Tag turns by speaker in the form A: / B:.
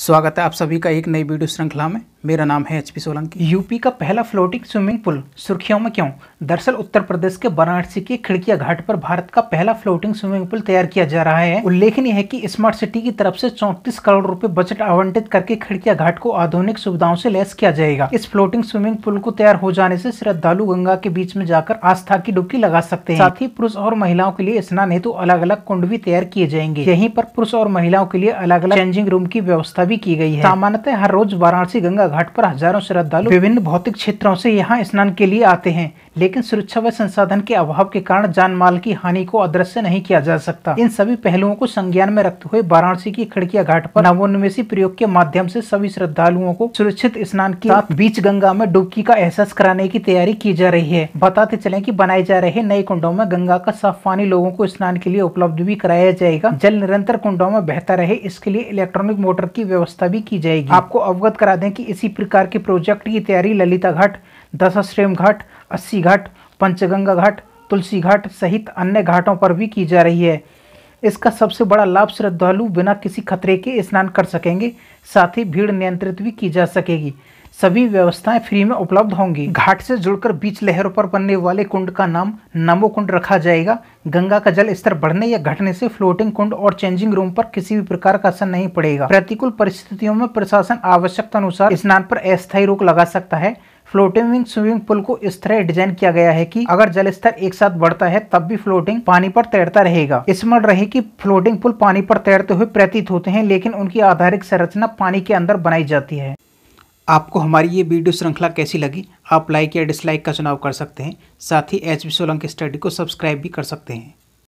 A: स्वागत है आप सभी का एक नई वीडियो श्रृंखला में मेरा नाम है एचपी सोलंकी यूपी का पहला फ्लोटिंग स्विमिंग पूल सुर्खियों में क्यों दरअसल उत्तर प्रदेश के वाराणसी के खिड़किया घाट पर भारत का पहला फ्लोटिंग स्विमिंग पूल तैयार किया जा रहा है उल्लेखनीय है कि स्मार्ट सिटी की तरफ से 34 करोड़ रुपए बजट आवंटित करके खिड़किया घाट को आधुनिक सुविधाओं से लैस किया जाएगा इस फ्लोटिंग स्विमिंग पूल को तैयार हो जाने से श्रद्धालु गंगा के बीच में जाकर आस्था की डुबकी लगा सकते हैं साथ ही पुरुष और महिलाओं के लिए स्नान हेतु अलग अलग कुंड भी तैयार किए जाएंगे यहीं पर पुरुष और महिलाओं के लिए अलग अलग चेंजिंग रूम की व्यवस्था भी की गई है सामान्यतः हर रोज वाराणसी गंगा घाट पर हजारों श्रद्धालु विभिन्न भौतिक क्षेत्रों से यहाँ स्नान के लिए आते हैं लेकिन सुरक्षा व संसाधन के अभाव के कारण जानमाल की हानि को अदृश्य नहीं किया जा सकता इन सभी पहलुओं को संज्ञान में रखते हुए वाराणसी की खिड़किया घाट पर नवोन्वेषी प्रयोग के माध्यम से सभी श्रद्धालुओं को सुरक्षित स्नान के साथ बीच गंगा में डुबकी का एहसास कराने की तैयारी की जा रही है बताते चले की बनाए जा रहे नए कुंडों में गंगा का साफ पानी लोगों को स्नान के लिए उपलब्ध भी कराया जाएगा जल निरंतर कुंडों में बहता रहे इसके लिए इलेक्ट्रॉनिक मोटर की व्यवस्था भी की जाएगी आपको अवगत करा दें कि इसी प्रकार के प्रोजेक्ट की तैयारी ललिता घाट दशाश्रेम घाट अस्सी घाट पंचगंगा घाट तुलसी घाट सहित अन्य घाटों पर भी की जा रही है इसका सबसे बड़ा लाभ श्रद्धालु बिना किसी खतरे के स्नान कर सकेंगे साथ ही भीड़ नियंत्रित भी की जा सकेगी सभी व्यवस्थाएं फ्री में उपलब्ध होंगी घाट से जुड़कर बीच लहरों पर बनने वाले कुंड का नाम नमो कुंड रखा जाएगा गंगा का जल स्तर बढ़ने या घटने से फ्लोटिंग कुंड और चेंजिंग रूम पर किसी भी प्रकार का असर नहीं पड़ेगा प्रतिकूल परिस्थितियों में प्रशासन आवश्यकता अनुसार स्नान पर अस्थायी रोक लगा सकता है फ्लोटिंग विंग स्विमिंग पूल को इस तरह डिजाइन किया गया है कि अगर जल स्तर एक साथ बढ़ता है तब भी फ्लोटिंग पानी पर तैरता रहेगा स्मरण रहे कि फ्लोटिंग पुल पानी पर तैरते हुए प्रतीत होते हैं लेकिन उनकी आधारित संरचना पानी के अंदर बनाई जाती है आपको हमारी ये वीडियो श्रृंखला कैसी लगी आप लाइक या डिसलाइक का चुनाव कर सकते हैं साथ ही एच बी स्टडी को सब्सक्राइब भी कर सकते हैं